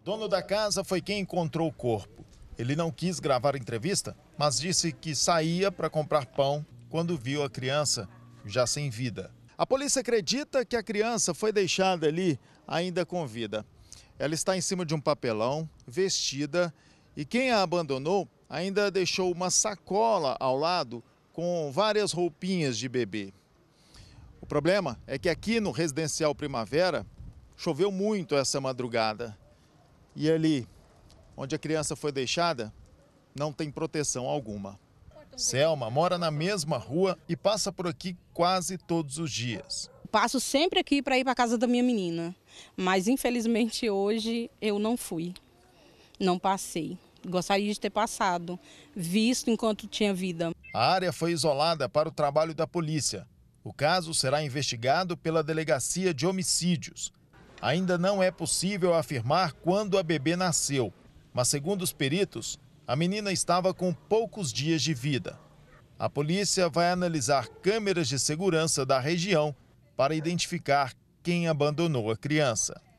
O dono da casa foi quem encontrou o corpo. Ele não quis gravar a entrevista, mas disse que saía para comprar pão quando viu a criança já sem vida. A polícia acredita que a criança foi deixada ali ainda com vida. Ela está em cima de um papelão, vestida, e quem a abandonou ainda deixou uma sacola ao lado com várias roupinhas de bebê. O problema é que aqui no residencial Primavera choveu muito essa madrugada. E ali, onde a criança foi deixada, não tem proteção alguma. Selma mora na mesma rua e passa por aqui quase todos os dias. Passo sempre aqui para ir para casa da minha menina, mas infelizmente hoje eu não fui. Não passei. Gostaria de ter passado, visto enquanto tinha vida. A área foi isolada para o trabalho da polícia. O caso será investigado pela Delegacia de Homicídios. Ainda não é possível afirmar quando a bebê nasceu, mas segundo os peritos, a menina estava com poucos dias de vida. A polícia vai analisar câmeras de segurança da região para identificar quem abandonou a criança.